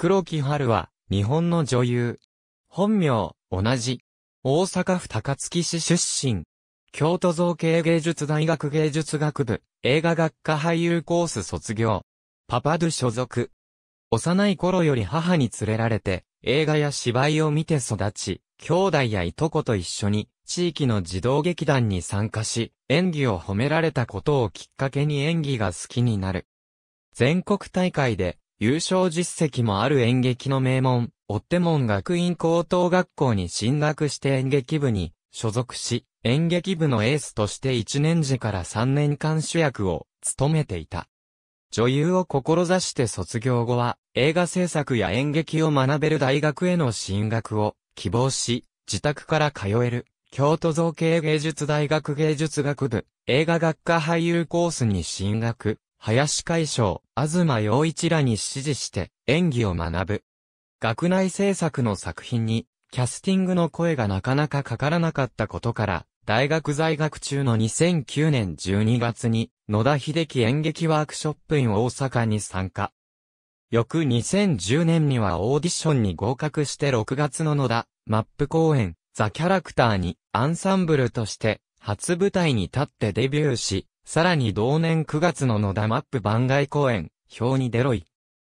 黒木春は、日本の女優。本名、同じ。大阪府高槻市出身。京都造形芸術大学芸術学部、映画学科俳優コース卒業。パパドゥ所属。幼い頃より母に連れられて、映画や芝居を見て育ち、兄弟やいとこと一緒に、地域の児童劇団に参加し、演技を褒められたことをきっかけに演技が好きになる。全国大会で優勝実績もある演劇の名門、追手門学院高等学校に進学して演劇部に所属し、演劇部のエースとして1年時から3年間主役を務めていた。女優を志して卒業後は、映画制作や演劇を学べる大学への進学を希望し、自宅から通える、京都造形芸術大学芸術学部、映画学科俳優コースに進学、林海将、東洋一らに指示して演技を学ぶ。学内制作の作品に、キャスティングの声がなかなかかからなかったことから、大学在学中の2009年12月に、野田秀樹演劇ワークショップイン大阪に参加。翌2010年にはオーディションに合格して6月の野田、マップ公演、ザ・キャラクターに、アンサンブルとして、初舞台に立ってデビューし、さらに同年9月の野田マップ番外公演、表に出ろい。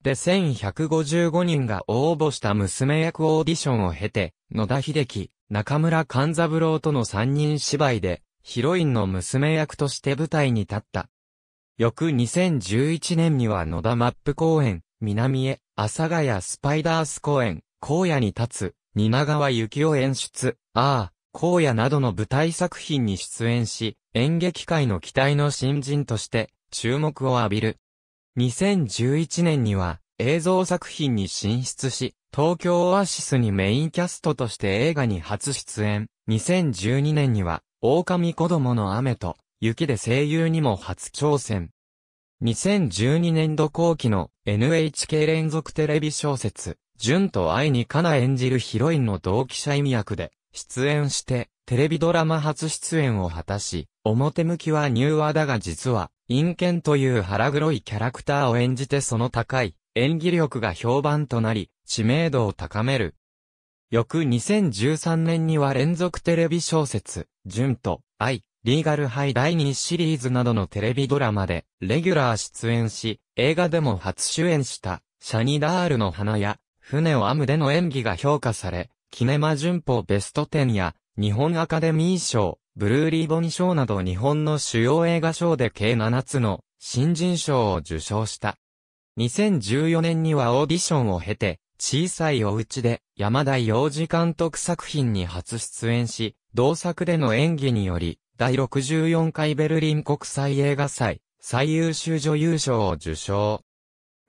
で1155人が応募した娘役オーディションを経て、野田秀樹、中村勘三郎との3人芝居で、ヒロインの娘役として舞台に立った。翌2011年には野田マップ公演、南へ、阿佐ヶ谷スパイダース公演、荒野に立つ、蜷川幸雄演出、ああ、荒野などの舞台作品に出演し、演劇界の期待の新人として注目を浴びる。2011年には映像作品に進出し、東京オアシスにメインキャストとして映画に初出演。2012年には、狼子供の雨と雪で声優にも初挑戦。2012年度後期の NHK 連続テレビ小説、純と愛にかな演じるヒロインの同期者意味役で、出演して、テレビドラマ初出演を果たし、表向きはニューアだが実は、陰剣という腹黒いキャラクターを演じてその高い演技力が評判となり、知名度を高める。翌2013年には連続テレビ小説、純と愛、リーガルハイ第2シリーズなどのテレビドラマで、レギュラー出演し、映画でも初主演した、シャニダールの花や、船を編むでの演技が評価され、キネマ旬報ベスト10や、日本アカデミー賞、ブルーリーボン賞など日本の主要映画賞で計7つの新人賞を受賞した。2014年にはオーディションを経て、小さいお家で山田洋次監督作品に初出演し、同作での演技により、第64回ベルリン国際映画祭、最優秀女優賞を受賞。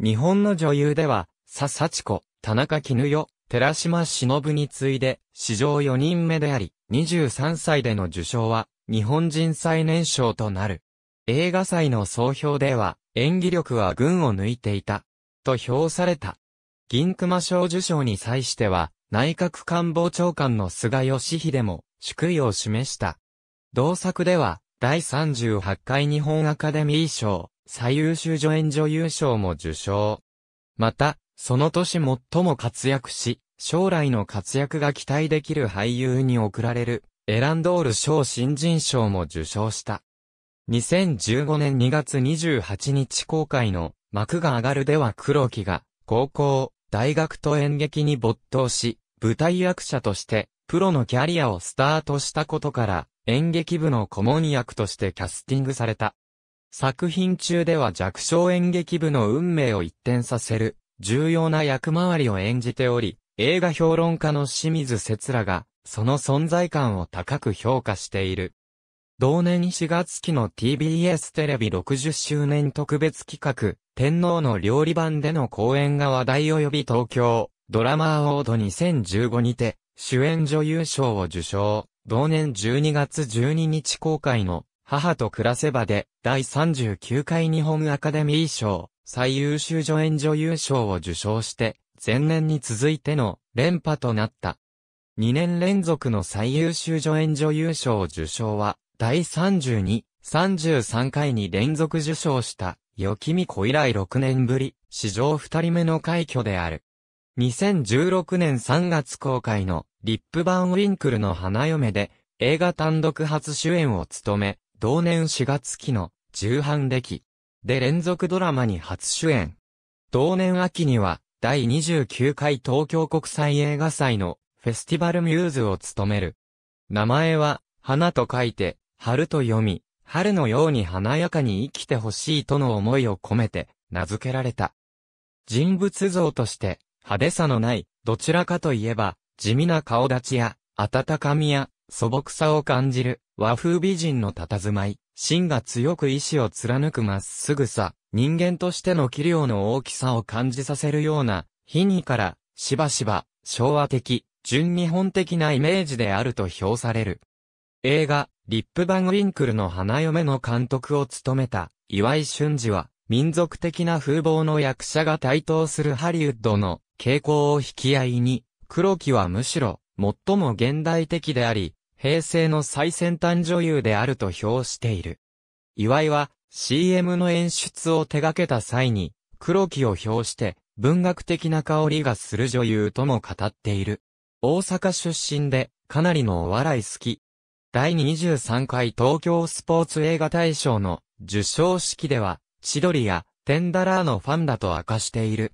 日本の女優では、佐々千子、田中絹代、寺島忍に次いで、史上4人目であり、23歳での受賞は、日本人最年少となる。映画祭の総評では、演技力は群を抜いていた。と評された。銀熊賞受賞に際しては、内閣官房長官の菅義偉も、祝意を示した。同作では、第38回日本アカデミー賞、最優秀助演女優賞も受賞。また、その年最も活躍し、将来の活躍が期待できる俳優に贈られる、エランドール賞新人賞も受賞した。2015年2月28日公開の、幕が上がるでは黒木が、高校、大学と演劇に没頭し、舞台役者として、プロのキャリアをスタートしたことから、演劇部の顧問役としてキャスティングされた。作品中では弱小演劇部の運命を一転させる、重要な役回りを演じており、映画評論家の清水節らが、その存在感を高く評価している。同年4月期の TBS テレビ60周年特別企画、天皇の料理版での講演が話題及び東京、ドラマーワード2015にて、主演女優賞を受賞。同年12月12日公開の、母と暮らせばで、第39回日本アカデミー賞、最優秀助演女優賞を受賞して、前年に続いての連覇となった。2年連続の最優秀助演女優賞受賞は、第32、33回に連続受賞した、よきみこ以来6年ぶり、史上2人目の快挙である。2016年3月公開の、リップバン・ウィンクルの花嫁で、映画単独初主演を務め、同年4月期の、重版歴、で連続ドラマに初主演。同年秋には、第29回東京国際映画祭のフェスティバルミューズを務める。名前は、花と書いて、春と読み、春のように華やかに生きてほしいとの思いを込めて、名付けられた。人物像として、派手さのない、どちらかといえば、地味な顔立ちや、温かみや、素朴さを感じる、和風美人の佇まい。真が強く意志を貫くまっすぐさ、人間としての器量の大きさを感じさせるような、非にから、しばしば、昭和的、純日本的なイメージであると評される。映画、リップ・バン・ウィンクルの花嫁の監督を務めた、岩井俊二は、民族的な風貌の役者が台頭するハリウッドの傾向を引き合いに、黒木はむしろ、最も現代的であり、平成の最先端女優であると評している。岩井は CM の演出を手掛けた際に、黒木を評して文学的な香りがする女優とも語っている。大阪出身でかなりのお笑い好き。第23回東京スポーツ映画大賞の受賞式では、千鳥やテンダラーのファンだと明かしている。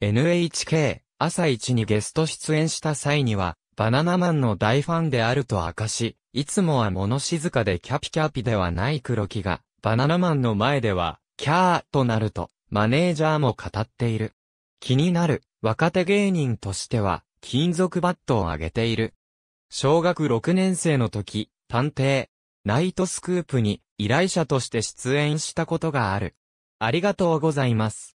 NHK 朝一にゲスト出演した際には、バナナマンの大ファンであると明かし、いつもは物静かでキャピキャピではない黒木が、バナナマンの前では、キャーとなると、マネージャーも語っている。気になる、若手芸人としては、金属バットを上げている。小学6年生の時、探偵、ナイトスクープに依頼者として出演したことがある。ありがとうございます。